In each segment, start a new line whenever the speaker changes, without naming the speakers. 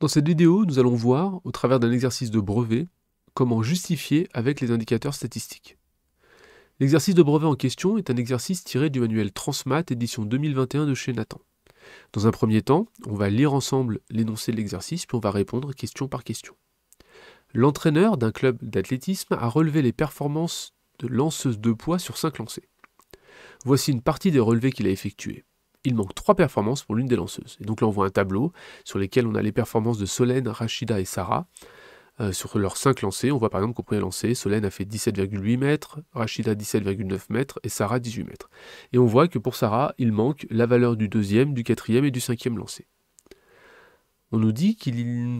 Dans cette vidéo, nous allons voir, au travers d'un exercice de brevet, comment justifier avec les indicateurs statistiques. L'exercice de brevet en question est un exercice tiré du manuel Transmat édition 2021 de chez Nathan. Dans un premier temps, on va lire ensemble l'énoncé de l'exercice puis on va répondre question par question. L'entraîneur d'un club d'athlétisme a relevé les performances de lanceuses de poids sur 5 lancers. Voici une partie des relevés qu'il a effectués il manque trois performances pour l'une des lanceuses. Et donc là, on voit un tableau sur lequel on a les performances de Solène, Rachida et Sarah. Euh, sur leurs 5 lancés, on voit par exemple qu'au premier lancé, Solène a fait 17,8 mètres, Rachida 17,9 mètres et Sarah 18 mètres. Et on voit que pour Sarah, il manque la valeur du deuxième, du quatrième et du cinquième lancé. On nous dit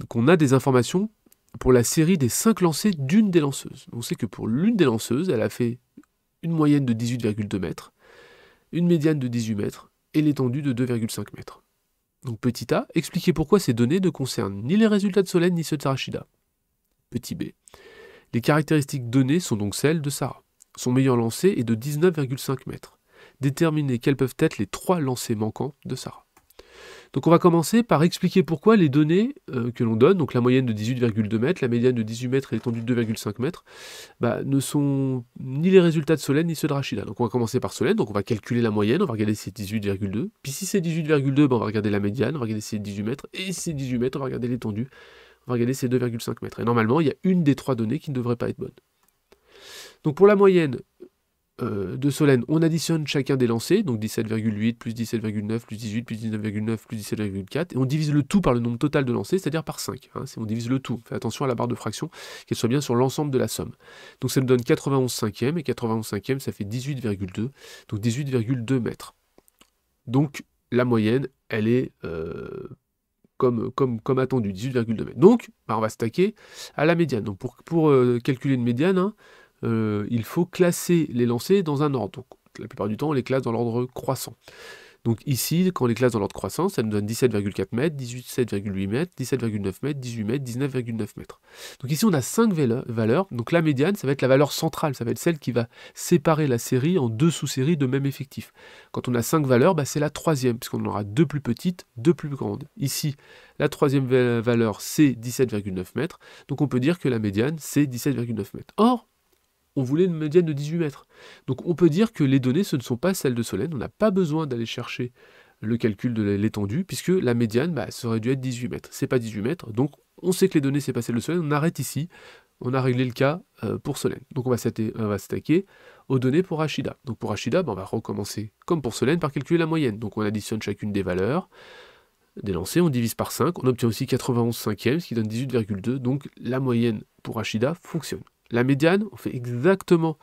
qu'on a des informations pour la série des 5 lancers d'une des lanceuses. On sait que pour l'une des lanceuses, elle a fait une moyenne de 18,2 mètres, une médiane de 18 mètres, et l'étendue de 2,5 mètres. Donc petit a, expliquez pourquoi ces données ne concernent ni les résultats de Solène ni ceux de Sarachida. Petit b, les caractéristiques données sont donc celles de Sarah. Son meilleur lancer est de 19,5 mètres. Déterminez quels peuvent être les trois lancers manquants de Sarah. Donc on va commencer par expliquer pourquoi les données euh, que l'on donne, donc la moyenne de 18,2 mètres, la médiane de 18 mètres et l'étendue de 2,5 mètres, bah, ne sont ni les résultats de Solène ni ceux de Rachida. Donc on va commencer par Solène, donc on va calculer la moyenne, on va regarder si c'est 18,2. Puis si c'est 18,2, bah, on va regarder la médiane, on va regarder si c'est 18 mètres, et si c'est 18 mètres, on va regarder l'étendue, on va regarder si 2,5 mètres. Et normalement, il y a une des trois données qui ne devrait pas être bonne. Donc pour la moyenne, euh, de Solène, on additionne chacun des lancers, donc 17,8 plus 17,9 plus 18 plus 19,9 plus 17,4, et on divise le tout par le nombre total de lancers, c'est-à-dire par 5. Hein, on divise le tout, attention à la barre de fraction, qu'elle soit bien sur l'ensemble de la somme. Donc ça me donne 91 cinquièmes, et 91 cinquièmes, ça fait 18,2, donc 18,2 mètres. Donc la moyenne, elle est euh, comme, comme, comme, attendu, 18,2 mètres. Donc, bah, on va stacker à la médiane. Donc pour, pour euh, calculer une médiane, hein, euh, il faut classer les lancers dans un ordre. Donc, la plupart du temps, on les classe dans l'ordre croissant. Donc ici, quand on les classe dans l'ordre croissant, ça nous donne 17,4 mètres, 17,8 mètres, 17,9 mètres, 18 mètres, 19,9 mètres. Donc ici, on a 5 valeurs. Donc la médiane, ça va être la valeur centrale, ça va être celle qui va séparer la série en deux sous-séries de même effectif. Quand on a 5 valeurs, bah, c'est la troisième, puisqu'on aura deux plus petites, deux plus grandes. Ici, la troisième valeur, c'est 17,9 mètres. Donc on peut dire que la médiane, c'est 17,9 mètres. Or, on voulait une médiane de 18 mètres. Donc on peut dire que les données, ce ne sont pas celles de Solène, on n'a pas besoin d'aller chercher le calcul de l'étendue, puisque la médiane, serait bah, ça aurait dû être 18 mètres. C'est pas 18 mètres, donc on sait que les données, c'est pas celles de Solène, on arrête ici, on a réglé le cas euh, pour Solène. Donc on va s'attaquer aux données pour Achida. Donc pour Rachida, bah, on va recommencer, comme pour Solène, par calculer la moyenne. Donc on additionne chacune des valeurs, des lancers, on divise par 5, on obtient aussi 91 cinquièmes, ce qui donne 18,2, donc la moyenne pour Achida fonctionne. La médiane, on fait exactement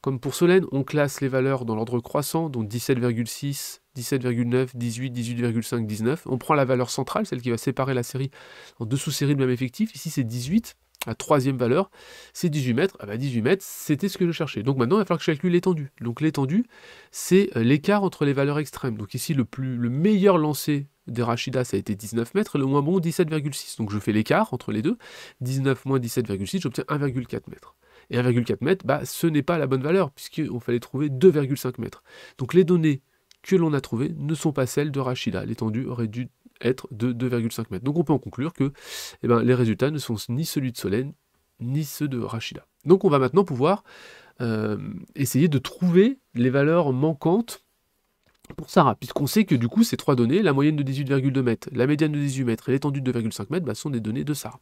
comme pour Solène, on classe les valeurs dans l'ordre croissant, donc 17,6, 17,9, 18, 18,5, 19. On prend la valeur centrale, celle qui va séparer la série en deux sous-séries de même effectif. Ici, c'est 18, la troisième valeur, c'est 18 mètres. Ah bah 18 mètres, c'était ce que je cherchais. Donc maintenant, il va falloir que je calcule l'étendue. Donc l'étendue, c'est euh, l'écart entre les valeurs extrêmes. Donc ici, le, plus, le meilleur lancé de Rachida, ça a été 19 mètres, et le moins bon 17,6. Donc je fais l'écart entre les deux. 19 moins 17,6, j'obtiens 1,4 mètre. Et 1,4 mètre, bah, ce n'est pas la bonne valeur, puisqu'on fallait trouver 2,5 mètres. Donc les données que l'on a trouvées ne sont pas celles de Rachida. L'étendue aurait dû être de 2,5 mètres. Donc on peut en conclure que eh ben, les résultats ne sont ni celui de Solène, ni ceux de Rachida. Donc on va maintenant pouvoir euh, essayer de trouver les valeurs manquantes pour Sarah, puisqu'on sait que du coup, ces trois données, la moyenne de 18,2 mètres, la médiane de 18 mètres et l'étendue de 2,5 mètres, bah, sont des données de Sarah.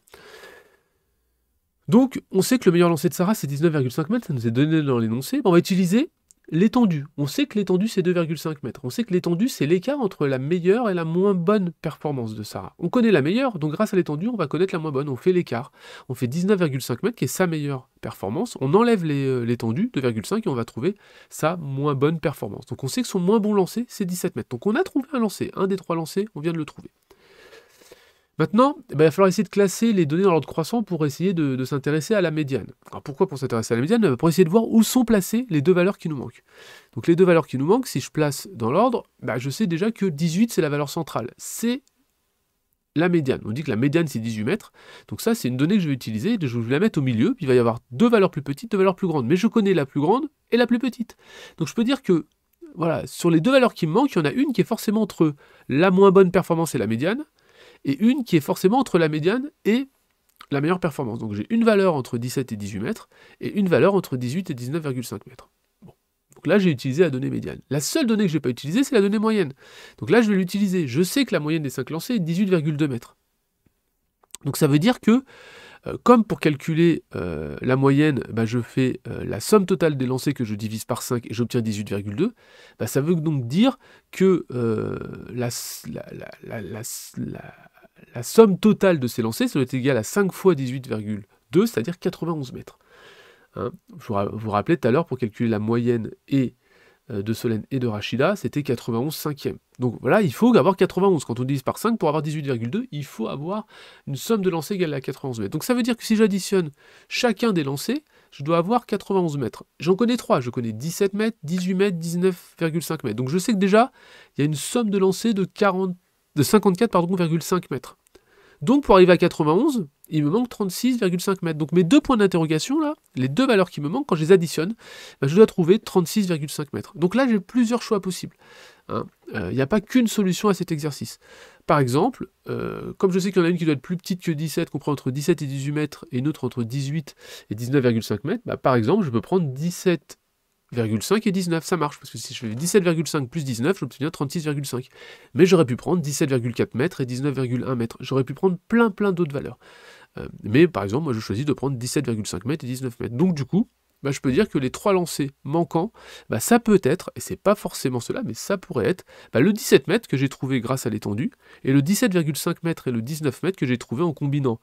Donc, on sait que le meilleur lancer de Sarah, c'est 19,5 mètres, ça nous est donné dans l'énoncé. Bah, on va utiliser L'étendue, on sait que l'étendue c'est 2,5 mètres. On sait que l'étendue c'est l'écart entre la meilleure et la moins bonne performance de Sarah. On connaît la meilleure, donc grâce à l'étendue, on va connaître la moins bonne. On fait l'écart. On fait 19,5 mètres qui est sa meilleure performance. On enlève euh, l'étendue, 2,5, et on va trouver sa moins bonne performance. Donc on sait que son moins bon lancer c'est 17 mètres. Donc on a trouvé un lancer, un des trois lancers, on vient de le trouver. Maintenant, eh ben, il va falloir essayer de classer les données dans l'ordre croissant pour essayer de, s'intéresser à la médiane. Alors pourquoi pour s'intéresser à la médiane Pour essayer de voir où sont placées les deux valeurs qui nous manquent. Donc les deux valeurs qui nous manquent, si je place dans l'ordre, bah, je sais déjà que 18 c'est la valeur centrale. C'est la médiane. On dit que la médiane c'est 18 mètres. Donc ça c'est une donnée que je vais utiliser, je vais la mettre au milieu, il va y avoir deux valeurs plus petites, deux valeurs plus grandes. Mais je connais la plus grande et la plus petite. Donc je peux dire que voilà, sur les deux valeurs qui me manquent, il y en a une qui est forcément entre la moins bonne performance et la médiane, et une qui est forcément entre la médiane et la meilleure performance. Donc j'ai une valeur entre 17 et 18 mètres et une valeur entre 18 et 19,5 mètres. Bon. Donc là, j'ai utilisé la donnée médiane. La seule donnée que je n'ai pas utilisée, c'est la donnée moyenne. Donc là, je vais l'utiliser. Je sais que la moyenne des 5 lancés est 18,2 mètres. Donc ça veut dire que euh, comme pour calculer euh, la moyenne, bah, je fais euh, la somme totale des lancers que je divise par 5 et j'obtiens 18,2, bah, ça veut donc dire que la, somme totale de ces lancers, ça doit être égal à 5 fois 18,2, c'est-à-dire 91 mètres. je hein. vous, vous rappelez tout à l'heure, pour calculer la moyenne et euh, de Solène et de Rachida, c'était 91 cinquième. Donc voilà, il faut avoir 91. Quand on divise par 5, pour avoir 18,2, il faut avoir une somme de lancers égale à 91 mètres. Donc ça veut dire que si j'additionne chacun des lancers, je dois avoir 91 mètres. J'en connais 3, je connais 17 mètres, 18 mètres, 19,5 mètres. Donc je sais que déjà, il y a une somme de lancers de 54,5 mètres. Donc pour arriver à 91, il me manque 36,5 mètres. Donc mes deux points d'interrogation, là, les deux valeurs qui me manquent, quand je les additionne, bah, je dois trouver 36,5 mètres. Donc là, j'ai plusieurs choix possibles. Hein. Euh, il n'y a pas qu'une solution à cet exercice. Par exemple, euh, comme je sais qu'il y en a une qui doit être plus petite que 17, qu'on prend entre 17 et 18 mètres, et une autre entre 18 et 19,5 mètres, bah, par exemple, je peux prendre 17 17,5 et 19, ça marche, parce que si je fais 17,5 plus 19, j'obtiens 36,5. Mais j'aurais pu prendre 17,4 mètres et 19,1 mètres. J'aurais pu prendre plein plein d'autres valeurs. Euh, mais par exemple, moi je choisis de prendre 17,5 mètres et 19 mètres. Donc du coup, bah, je peux dire que les trois lancers manquants, bah, ça peut être, et c'est pas forcément cela, mais ça pourrait être, bah, le 17 mètres que j'ai trouvé grâce à l'étendue, et le 17,5 mètres et le 19 mètres que j'ai trouvé en combinant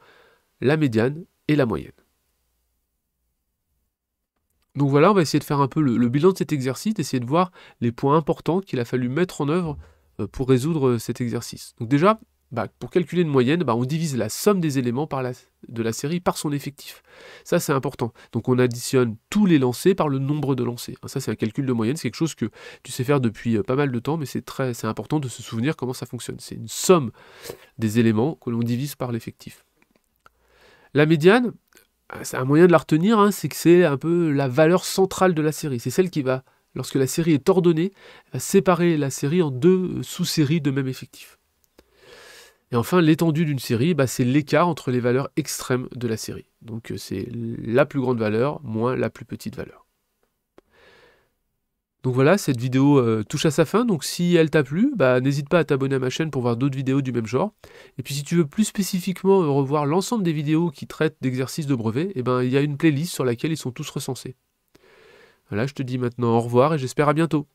la médiane et la moyenne. Donc voilà, on va essayer de faire un peu le, bilan de cet exercice, essayer de voir les points importants qu'il a fallu mettre en œuvre euh, pour résoudre euh, cet exercice. Donc déjà, bah, pour calculer une moyenne, bah, on divise la somme des éléments par la, de la série par son effectif. Ça, c'est important. Donc, on additionne tous les lancers par le nombre de lancers. Hein, ça, c'est un calcul de moyenne. C'est quelque chose que tu sais faire depuis euh, pas mal de temps, mais c'est très, c'est important de se souvenir comment ça fonctionne. C'est une somme des éléments que l'on divise par l'effectif. La médiane, ah, un moyen de la retenir, hein, c'est que c'est un peu la valeur centrale de la série. C'est celle qui va, lorsque la série est ordonnée, séparer la série en deux euh, sous-séries de même effectif. Et enfin, l'étendue d'une série, bah, c'est l'écart entre les valeurs extrêmes de la série. Donc euh, c'est la plus grande valeur moins la plus petite valeur. Donc voilà, cette vidéo euh, touche à sa fin, donc si elle t'a plu, bah, n'hésite pas à t'abonner à ma chaîne pour voir d'autres vidéos du même genre. Et puis si tu veux plus spécifiquement euh, revoir l'ensemble des vidéos qui traitent d'exercices de brevets, eh ben, il y a une playlist sur laquelle ils sont tous recensés. Voilà, je te dis maintenant au revoir et j'espère à bientôt.